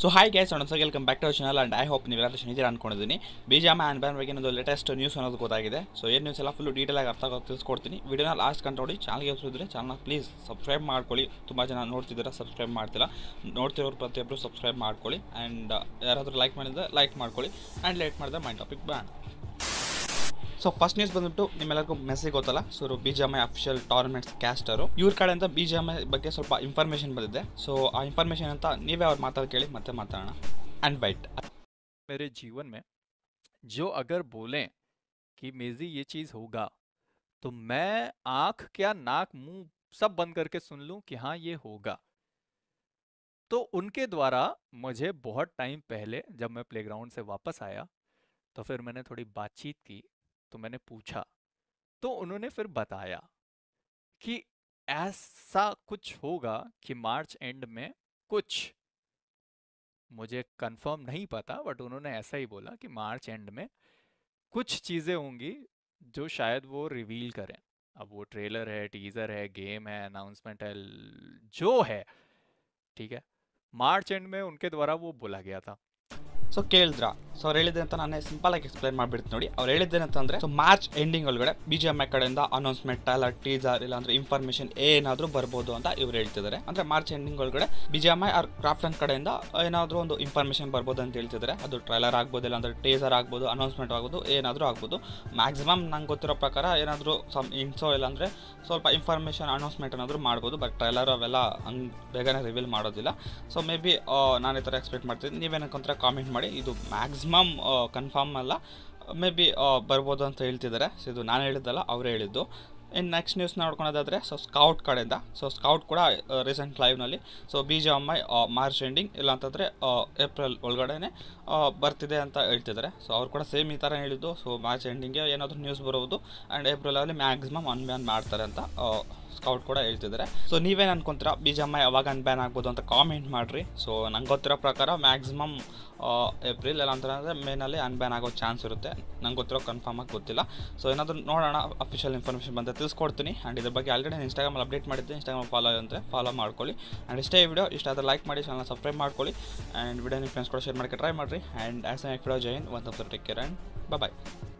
so hi guys sir welcome back to our channel and I hope ನೀವೆಲ್ಲ ಚೆನ್ನಾಗಿದ್ದೀರಾ ಅನ್ಕೊಂಡಿದ್ದೀನಿ ಬಿಜಾಮ and ban ಬಗ್ಗೆ ಒಂದು ಲೇಟೆಸ್ಟ್ ನ್ಯೂಸ್ ಅನ್ನೋದು ಗೊತ್ತಾಗಿದೆ ಸೊ ಏನು ನ್ಯೂಸ್ ಎಲ್ಲ ಫುಲ್ ಡೀಟೇಲ್ ಆಗಿ ಅರ್ಥ ತಿಳಿಸ್ಕೊಡ್ತೀನಿ ವಿಡಿಯೋನ ಲಾಸ್ಟ್ ಕಂಡು ನೋಡಿ ಚಾನಲ್ಗೆ ಹೋಗಿದ್ರೆ ಚಾನಲ್ ಪ್ಲೀಸ್ ಸಬ್ಸ್ಕ್ರೈಬ್ ಮಾಡ್ಕೊಳ್ಳಿ ತುಂಬ ಜನ ನೋಡ್ತಿದ್ದೀರಾ ಸಬ್ಸ್ಕ್ರೈಬ್ ಮಾಡ್ತಿಲ್ಲ ನೋಡ್ತಿರೋರು ಪ್ರತಿಯೊಬ್ಬರು ಸಬ್ಸ್ಕ್ರೈಬ್ ಮಾಡ್ಕೊಳ್ಳಿ ಆ್ಯಂಡ್ ಯಾರಾದರೂ ಲೈಕ್ ಮಾಡಿದ್ರೆ ಲೈಕ್ ಮಾಡ್ಕೊಳ್ಳಿ ಆ್ಯಂಡ್ ಲೇಟ್ ಮಾಡಿದ್ರೆ my topic band so first news ಬಂದ್ಬಿಟ್ಟು ನಿಮ್ಮೆಲ್ಲರಿಗೂ ಮೆಸೇಜ್ ಹೋಗತಲ್ಲ ಸೋ ರುಬಿ ಜಮ್ಮಿ ಆಫಿಶಿಯಲ್ ಟೂರ್ನಮೆಂಟ್ ಕ್ಯಾಸ್ಟರ್ ಯುರ್ ಕಡೆಂತ ಬಿಜಮ್ಮಿ ಬಗ್ಗೆ ಸ್ವಲ್ಪ ಇನ್ಫಾರ್ಮೇಷನ್ ಬಂದಿದೆ ಸೋ ಆ ಇನ್ಫಾರ್ಮೇಷನ್ ಅಂತ ನೀವು ಅವರ ಮಾತಾಡಿ ಕೇಳಿ ಮತ್ತೆ ಮಾತಾಡಣ ಅಂಡ್ ಬೈಟ್ میرے જીવન میں جو اگر بولیں کہ میزی یہ چیز ہوگا تو میں aankh kya naak muh sab band karke sun loon ki ha ye hoga تو ان کے dvara مجھے بہت time پہلے जब मैं प्लेग्राउंड से वापस आया तो फिर मैंने थोड़ी बातचीत की तो मैंने पूछा तो उन्होंने फिर बताया कि ऐसा कुछ होगा कि मार्च एंड में कुछ मुझे कंफर्म नहीं पता बट उन्होंने ऐसा ही बोला कि मार्च एंड में कुछ चीज़ें होंगी जो शायद वो रिवील करें अब वो ट्रेलर है टीज़र है गेम है अनाउंसमेंट है जो है ठीक है मार्च एंड में उनके द्वारा वो बोला गया था सो so, केल्द्रा ಸೊ ಅವ್ರು ಹೇಳಿದ್ದೆ ಅಂತ ನಾನೇ ಸಿಂಪಲ್ ಆಗಿ ಎಕ್ಸ್ಪ್ಲೈನ್ ಮಾಡ್ಬಿಡ್ತೀನಿ ನೋಡಿ ಅವ್ರು ಹೇಳಿದ್ದೇನೆ ಅಂತಂದ್ರೆ ಸೊ ಮಾರ್ಚ್ ಎಂಡಿಂಗ್ ಒಳಗಡೆ ಬಿ ಜಿ ಎಮ್ ಐ ಕಡೆಯಿಂದ ಅನೌನ್ಸ್ಮೆಂಟ್ ಅಲ್ಲ ಟೀಸರ್ ಇಲ್ಲ ಅಂದ್ರೆ ಇನ್ಫಾರ್ಮೇಶನ್ ಏನಾದರೂ ಬರ್ಬೋದು ಅಂತ ಇವ್ರು ಹೇಳ್ತಿದ್ದಾರೆ ಅಂದ್ರೆ ಮಾರ್ಚ್ ಎಂಡಿಂಗ್ ಒಳಗಡೆ B G M I or Krafton ಕಡೆಯಿಂದ ಏನಾದರೂ ಒಂದು ಇನ್ಫಾರ್ಮೇಶನ್ ಬರ್ಬೋದು ಅಂತ ಹೇಳ್ತಿದ್ದಾರೆ ಅದು ಟ್ರೈಲರ್ ಆಗ್ಬೋದು ಇಲ್ಲ ಅಂದ್ರೆ ಟೀಸರ್ ಆಗ್ಬೋದು ಅನೌನ್ಸ್ಮೆಂಟ್ ಆಗ್ಬೋದು ಏನಾದರೂ ಆಗ್ಬೋದು ಮ್ಯಾಕ್ಸಿಮಮ್ ನಂಗೆ ಗೊತ್ತಿರೋ ಪ್ರಕಾರ ಏನಾದರೂ ಸಮ್ ಇನ್ಸೋ ಇಲ್ಲ ಅಂದ್ರೆ ಸ್ವಲ್ಪ ಇನ್ಫಾರ್ಮೇಶನ್ ಅನೌನ್ಸ್ಮೆಂಟ್ ಏನಾದ್ರೂ ಮಾಡ್ಬೋದು ಬಟ್ ಟ್ರೈಲರ್ ಅವೆಲ್ಲ ಹಂಗೆ ಬೇಗನೆ ರಿವೀಲ್ ಮಾಡೋದಿಲ್ಲ ಸೊ ಮೇ ಬಿ ನಾನು ಈ ಥರ ಎಕ್ಸ್ಪೆಕ್ಟ್ ಮಾಡ್ತೀನಿ ನೀವೇನಕ್ಕಂತ ಕಾಮೆಂಟ್ ಮಾಡಿ ಇದು ಮ್ಯಾಕ್ಸಿಮಮ್ ಮ್ಯಾಕ್ಸಿಮಮ್ ಕನ್ಫರ್ಮ್ uh, ಅಲ್ಲ ಮೇ ಬಿ uh, ಬರ್ಬೋದು ಅಂತ ಹೇಳ್ತಿದ್ದಾರೆ ಸೊ ಇದು ನಾನು ಹೇಳಿದ್ದಲ್ಲ ಅವರೇ ಹೇಳಿದ್ದು ಇನ್ನು ನೆಕ್ಸ್ಟ್ ನ್ಯೂಸ್ ನೋಡ್ಕೊಳೋದಾದರೆ ಸೊ ಸ್ಕೌಟ್ ಕಡೆಯಿಂದ ಸೊ ಸ್ಕೌಟ್ ಕೂಡ ರೀಸೆಂಟ್ ಲೈವ್ನಲ್ಲಿ ಸೊ ಬಿ ಬೀಜ ಐ ಮಾರ್ಚ್ ಎಂಡಿಂಗ್ ಇಲ್ಲಾಂತಂದರೆ ಏಪ್ರಿಲ್ ಒಳಗಡೆ ಬರ್ತಿದೆ ಅಂತ ಹೇಳ್ತಿದ್ದಾರೆ ಸೊ ಅವ್ರು ಕೂಡ ಸೇಮ್ ಈ ಥರ ಹೇಳಿದ್ದು ಸೊ ಮಾರ್ಚ್ ಎಂಡಿಂಗ್ಗೆ ಏನಾದರೂ ನ್ಯೂಸ್ ಬರೋದು ಆ್ಯಂಡ್ ಏಪ್ರಿಲಲ್ಲಿ ಮ್ಯಾಕ್ಸಿಮಮ್ ಅನ್ಬ್ಯಾನ್ ಮಾಡ್ತಾರೆ ಅಂತ ಸ್ಕೌಟ್ ಕೂಡ ಹೇಳ್ತಿದ್ದಾರೆ ಸೊ ನೀವೇನು ಅನ್ಕೊಂತೀರ ಬಿ ಅನ್ಕೊಂತೀರಾ ಐ ಯಾವಾಗ ಅನ್ಬ್ಯಾನ್ ಆಗ್ಬೋದು ಅಂತ ಕಾಮೆಂಟ್ ಮಾಡಿರಿ ಸೊ ನಂಗೆ ಗೊತ್ತಿರೋ ಪ್ರಕಾರ ಮ್ಯಾಕ್ಸಿಮಮ್ ಏಪ್ರಿಲ್ ಎಲ್ಲ ಅಂತಂದರೆ ಮೇನಲ್ಲಿ ಅನ್ಬ್ಯಾನ್ ಆಗೋ ಚಾನ್ಸ್ ಇರುತ್ತೆ ನಂಗೆ ಗೊತ್ತಿರೋ ಕನ್ಫರ್ಮ್ ಆಗಿ ಗೊತ್ತಿಲ್ಲ ಸೊ ಏನಾದರೂ ನೋಡೋಣ ಅಫಿಷಿಯಲ್ ಇನ್ಫಾರ್ಮೇಷನ್ ಬಂದೈತೆ ತಿಳಿಸ್ಕೊಡ್ತೀನಿ ಆ್ಯಂಡ್ ಇದ್ರ ಬಗ್ಗೆ ಆಲ್ರೆಡಿ ನಾನು ಇನ್ಸ್ಟಾಗ್ರಾಮಲ್ಲಿ ಅಪ್ಡೇಟ್ ಮಾಡಿದ್ದೆ ಇನ್ಸ್ಟಾಗ್ರಾಮ್ ಫಾಲೋ ಅಂದರೆ ಫಾಲೋ ಮಾಡ್ಕೊಳ್ಳಿ ಆ್ಯಂಡ್ ಇಷ್ಟೇ ಈ ವಿಡಿಯೋ ಇಷ್ಟ ಆದರೆ ಲೈಕ್ ಮಾಡಿ ಚಾನಲ್ ಸಬ್ಸ್ಕ್ರೈಬ್ ಮಾಡ್ಕೊಳ್ಳಿ ಆ್ಯಂಡ್ ವಿಡಿಯೋ ನಿಮ್ಮ ಫ್ರೆಂಡ್ಸ್ ಕೂಡ ಶೇರ್ ಮಾಡಿ ಟ್ರೈ ಮಾಡಿರಿ ಆ್ಯಂಡ್ ಆ್ಯಸ್ ಎಕ್ಸ್ಪ್ಲೋ ಜೈನ್ ಒನ್ ತಪ್ಪ ಟೇಕ್ ಕೇರ್ ಆ್ಯಂಡ್ ಬಾಯ್